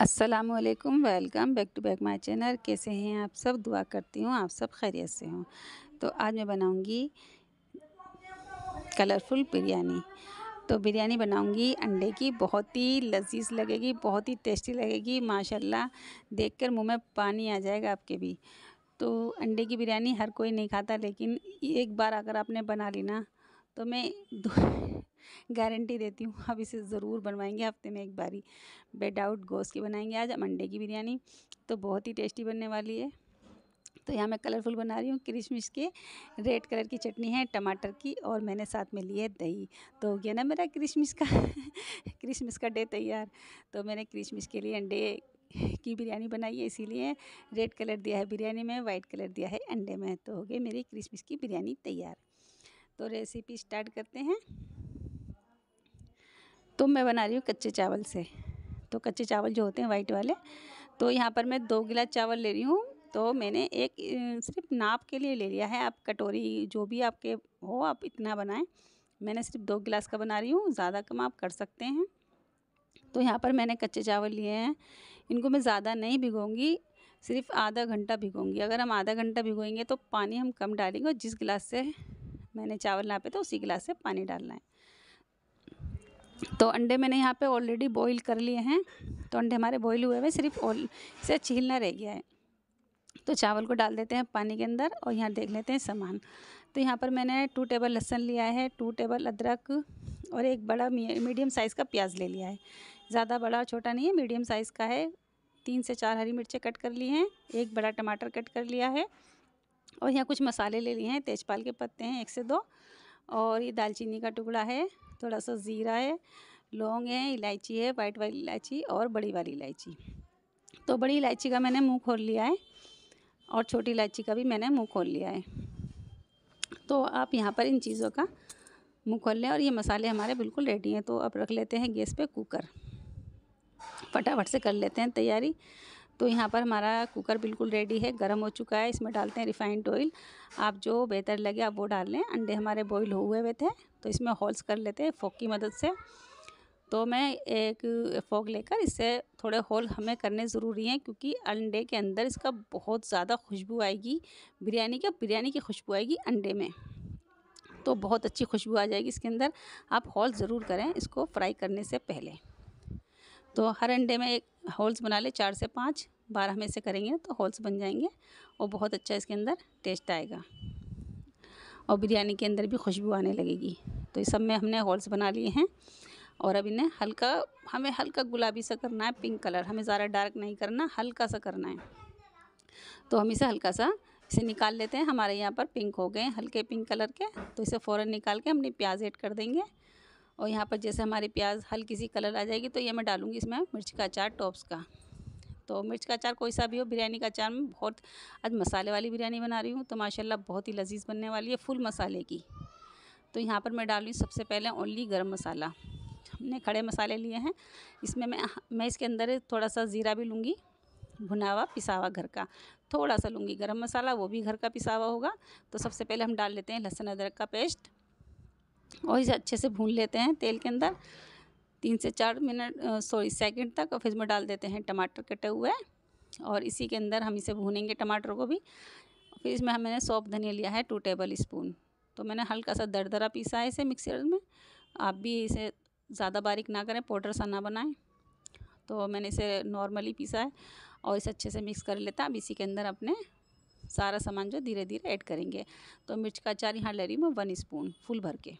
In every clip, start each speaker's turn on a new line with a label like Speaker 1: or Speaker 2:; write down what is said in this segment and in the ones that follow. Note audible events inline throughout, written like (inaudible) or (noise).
Speaker 1: Aslam welcome back to back my channel कैसे हैं आप सब दुआ करती हूँ आप सब खैरियत से हों तो आज मैं बनाऊँगी कलरफुल बिरयानी तो बिरयानी बनाऊँगी अंडे की बहुत ही लजीज लगेगी बहुत ही टेस्टी लगेगी माशाल्लाह देखकर मुंह में पानी आ जाएगा आपके भी तो अंडे की बिरयानी हर कोई नहीं खाता लेकिन एक बार अगर आपने बना ली ना तो मैं गारंटी देती हूँ आप इसे ज़रूर बनवाएंगे हफ्ते में एक बारी बेड आउट गोश्त की बनाएंगे आज हम अंडे की बिरयानी तो बहुत ही टेस्टी बनने वाली है तो यहाँ मैं कलरफुल बना रही हूँ क्रिशमिश के रेड कलर की चटनी है टमाटर की और मैंने साथ में लिए दही तो हो गया ना मेरा क्रिशमिश का (laughs) किशमिश का डे तैयार तो मैंने क्रिशमिश के लिए अंडे की बिरयानी बनाई है इसीलिए रेड कलर दिया है बिरयानी में वाइट कलर दिया है अंडे में तो हो गई मेरी किशमिश की बिरयानी तैयार तो रेसिपी स्टार्ट करते हैं तो मैं बना रही हूँ कच्चे चावल से तो कच्चे चावल जो होते हैं वाइट वाले तो यहाँ पर मैं दो गिलास चावल ले रही हूँ तो मैंने एक सिर्फ नाप के लिए ले लिया है आप कटोरी जो भी आपके हो आप इतना बनाएं मैंने सिर्फ दो गिलास का बना रही हूँ ज़्यादा कम आप कर सकते हैं तो यहाँ पर मैंने कच्चे चावल लिए हैं इनको मैं ज़्यादा नहीं भिगोंगी सिर्फ आधा घंटा भिगोंगी अगर हम आधा घंटा भिगोएंगे तो पानी हम कम डालेंगे और जिस गिलास से मैंने चावल नापे तो उसी गिलास से पानी डालना है तो अंडे मैंने यहाँ पे ऑलरेडी बॉईल कर लिए हैं तो अंडे हमारे बॉईल हुए हुए सिर्फ ऑल से छीलना रह गया है तो चावल को डाल देते हैं पानी के अंदर और यहाँ देख लेते हैं सामान तो यहाँ पर मैंने टू टेबल लहसन लिया है टू टेबल अदरक और एक बड़ा मीडियम साइज़ का प्याज ले लिया है ज़्यादा बड़ा और छोटा नहीं है मीडियम साइज़ का है तीन से चार हरी मिर्चें कट कर ली हैं एक बड़ा टमाटर कट कर लिया है और यहाँ कुछ मसाले ले लिए हैं तेजपाल के पत्ते हैं एक से दो और ये दालचीनी का टुकड़ा है थोड़ा सा ज़ीरा है लौंग है इलायची है वाइट वाली इलायची और बड़ी वाली इलायची तो बड़ी इलायची का मैंने मुँह खोल लिया है और छोटी इलायची का भी मैंने मुँह खोल लिया है तो आप यहाँ पर इन चीज़ों का मुँह खोल लें और ये मसाले हमारे बिल्कुल रेडी हैं तो आप रख लेते हैं गैस पे कुकर फटाफट से कर लेते हैं तैयारी तो यहाँ पर हमारा कुकर बिल्कुल रेडी है गर्म हो चुका है इसमें डालते हैं रिफाइंड ऑयल आप जो बेहतर लगे आप वो डाल लें अंडे हमारे बॉईल हुए हुए थे तो इसमें होल्स कर लेते हैं फोक की मदद से तो मैं एक फोक लेकर इससे थोड़े होल हमें करने ज़रूरी हैं क्योंकि अंडे के अंदर इसका बहुत ज़्यादा खुशबू आएगी बिरयानी का बिरयानी की खुशबू आएगी अंडे में तो बहुत अच्छी खुशबू आ जाएगी इसके अंदर आप हॉल ज़रूर करें इसको फ्राई करने से पहले तो हर अंडे में एक होल्स बना ले चार से पाँच बारह में से करेंगे तो होल्स बन जाएंगे और बहुत अच्छा इसके अंदर टेस्ट आएगा और बिरयानी के अंदर भी खुशबू आने लगेगी तो इस सब में हमने होल्स बना लिए हैं और अब इन्हें हल्का हमें हल्का गुलाबी सा करना है पिंक कलर हमें ज़्यादा डार्क नहीं करना हल्का सा करना है तो हम इसे हल्का सा इसे निकाल लेते हैं हमारे यहाँ पर पिंक हो गए हल्के पिंक कलर के तो इसे फ़ौरन निकाल के हमने प्याज ऐड कर देंगे और यहाँ पर जैसे हमारी प्याज हल्की सी कलर आ जाएगी तो ये मैं डालूँगी इसमें मिर्च का अचार टॉप्स का तो मिर्च का अचार कोई सा भी हो बिरयानी का अचार मैं बहुत आज मसाले वाली बिरयानी बना रही हूँ तो माशाल्लाह बहुत ही लजीज बनने वाली है फुल मसाले की तो यहाँ पर मैं डाल रही हूँ सबसे पहले ओनली गर्म मसाला हमने खड़े मसाले लिए हैं इसमें मैं मैं इसके अंदर थोड़ा सा ज़ीरा भी लूँगी भुनावा पिसावा घर का थोड़ा सा लूँगी गर्म मसाला वो भी घर का पिसावा होगा तो सबसे पहले हम डाल लेते हैं लहसुन अदरक का पेस्ट और इसे अच्छे से भून लेते हैं तेल के अंदर तीन से चार मिनट सॉरी सेकंड तक और फिर इसमें डाल देते हैं टमाटर कटे हुए और इसी के अंदर हम इसे भूनेंगे टमाटर को भी फिर इसमें हमने सौंप धनिया लिया है टू टेबल स्पून तो मैंने हल्का सा दरदरा पीसा है इसे मिक्सर में आप भी इसे ज़्यादा बारीक ना करें पाउडर सा ना बनाएं तो मैंने इसे नॉर्मली पीसा है और इसे अच्छे से मिक्स कर लेता अब इसी के अंदर अपने सारा सामान जो धीरे धीरे ऐड करेंगे तो मिर्च का अचार यहाँ ले रही हूँ मैं वन स्पून फुल भर के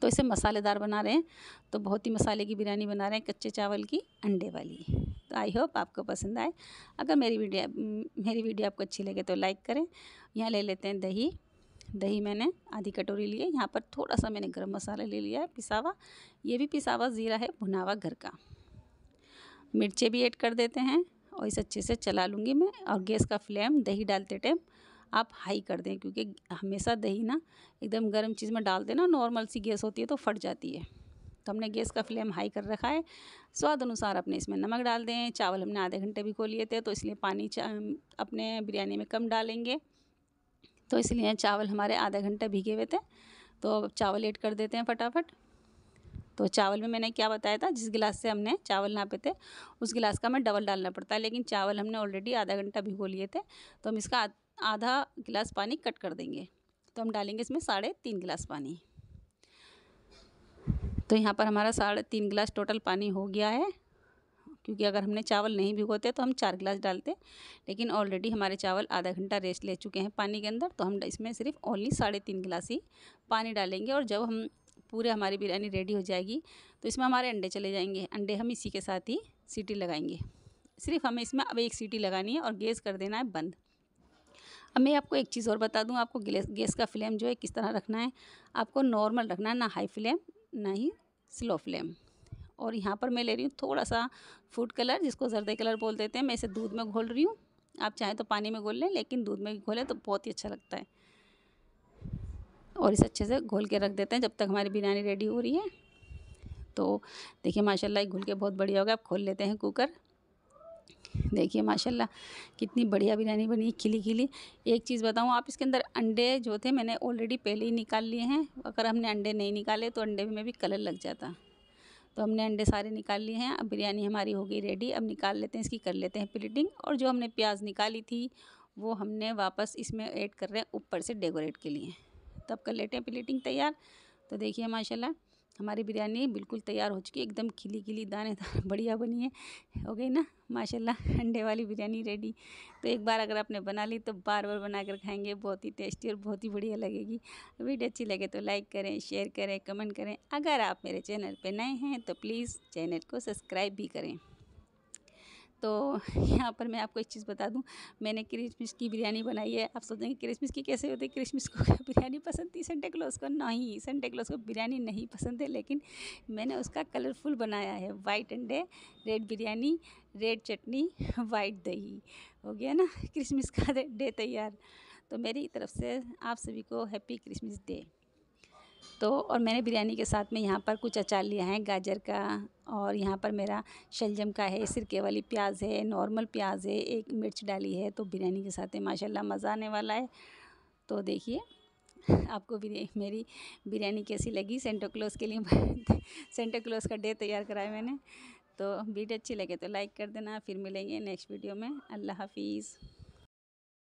Speaker 1: तो इसे मसालेदार बना रहे हैं तो बहुत ही मसाले की बिरयानी बना रहे हैं कच्चे चावल की अंडे वाली तो आई होप आपको पसंद आए अगर मेरी वीडियो मेरी वीडियो आपको अच्छी लगे तो लाइक करें यहाँ ले लेते हैं दही दही मैंने आधी कटोरी ली है यहाँ पर थोड़ा सा मैंने गर्म मसाला ले लिया है पिसावा ये भी पिसावा ज़ीरा है भुनावा घर का मिर्चें भी ऐड कर देते हैं और इसे अच्छे से चला लूँगी मैं और गैस का फ्लेम दही डालते टाइम आप हाई कर दें क्योंकि हमेशा दही ना एकदम गर्म चीज़ में डाल देना नॉर्मल सी गैस होती है तो फट जाती है तो हमने गैस का फ्लेम हाई कर रखा है स्वाद अनुसार अपने इसमें नमक डाल दें चावल हमने आधे घंटे भी को लिए थे तो इसलिए पानी अपने बिरयानी में कम डालेंगे तो इसलिए चावल हमारे आधा घंटे भीगे हुए थे तो चावल ऐड कर देते हैं फटाफट तो चावल में मैंने क्या बताया था जिस गिलास से हमने चावल नापे थे उस गिलास का हमें डबल डालना पड़ता है लेकिन चावल हमने ऑलरेडी आधा घंटा भिगो लिए थे तो हम इसका आधा गिलास पानी कट कर देंगे तो हम डालेंगे इसमें साढ़े तीन गिलास पानी तो यहाँ पर हमारा साढ़े तीन गिलास टोटल पानी हो गया है क्योंकि अगर हमने चावल नहीं भिगोते तो हम चार गिलास डालते लेकिन ऑलरेडी हमारे चावल आधा घंटा रेस्ट ले चुके हैं पानी के अंदर तो हम इसमें सिर्फ ओनली साढ़े तीन गिलास ही पानी डालेंगे और जब हम पूरे हमारी बिरयानी रेडी हो जाएगी तो इसमें हमारे अंडे चले जाएंगे अंडे हम इसी के साथ ही सीटी लगाएंगे सिर्फ हमें इसमें अब एक सीटी लगानी है और गैस कर देना है बंद अब मैं आपको एक चीज़ और बता दूँ आपको गैस गैस का फ्लेम जो है किस तरह रखना है आपको नॉर्मल रखना है ना हाई फ्लेम ना ही स्लो फ्लेम और यहाँ पर मैं ले रही हूँ थोड़ा सा फूड कलर जिसको जर्दे कलर बोल देते हैं मैं इसे दूध में घोल रही हूँ आप चाहें तो पानी में घोल लें लेकिन दूध में घोलें तो बहुत ही अच्छा लगता है और इसे अच्छे से घोल के रख देते हैं जब तक हमारी बिरयानी रेडी हो रही है तो देखिए माशाल्लाह घुल के बहुत बढ़िया हो गया आप खोल लेते हैं कुकर देखिए माशाल्लाह कितनी बढ़िया बिरयानी बनी है खिली खिली एक चीज़ बताऊँ आप इसके अंदर अंडे जो थे मैंने ऑलरेडी पहले ही निकाल लिए हैं अगर हमने अंडे नहीं निकाले तो अंडे में भी कलर लग जाता तो हमने अंडे सारे निकाल लिए हैं अब बिरयानी हमारी हो गई रेडी अब निकाल लेते हैं इसकी कर लेते हैं प्लेटिंग और जो हमने प्याज निकाली थी वो हमने वापस इसमें ऐड कर रहे हैं ऊपर से डेकोरेट के लिए तब तो कर लेते हैं प्लेटिंग तैयार तो देखिए माशाल्लाह हमारी बिरयानी बिल्कुल तैयार हो चुकी है एकदम खिली खिली दानेदार (laughs) बढ़िया बनी है हो गई ना माशाल्लाह (laughs) अंडे वाली बिरयानी रेडी तो एक बार अगर आपने बना ली तो बार बार बना कर खाएँगे बहुत ही टेस्टी और बहुत ही बढ़िया लगेगी वीडियो अच्छी लगे तो लाइक करें शेयर करें कमेंट करें अगर आप मेरे चैनल पर नए हैं तो प्लीज़ चैनल को सब्सक्राइब भी करें तो (laughs) यहाँ पर मैं आपको एक चीज़ बता दूँ मैंने क्रिसमस की बिरयानी बनाई है आप सोचेंगे क्रिसमस की कैसे होती है क्रिसमस को (laughs) बिरयानी पसंद थी सेंटे क्लोज को नहीं सेंटे क्लोज को बिरयानी नहीं पसंद है लेकिन मैंने उसका कलरफुल बनाया है वाइट अंडे red biryani red chutney white (laughs) दही हो गया ना क्रिसमस का डे तैयार तो मेरी तरफ से आप सभी को हैप्पी क्रिसमस डे तो और मैंने बिरयानी के साथ में यहाँ पर कुछ अचार लिया है गाजर का और यहाँ पर मेरा शलजम का है सिरके वाली प्याज है नॉर्मल प्याज है एक मिर्च डाली है तो बिरयानी के साथ में माशाल्लाह मज़ा आने वाला है तो देखिए आपको भी मेरी बिरयानी कैसी लगी सेंटो क्लोज के लिए सेंटो (laughs) क्लोज का डे तैयार कराया मैंने तो वीडियो अच्छी लगे तो लाइक कर देना फिर मिलेंगे नेक्स्ट वीडियो में अल्लाह हाफिज़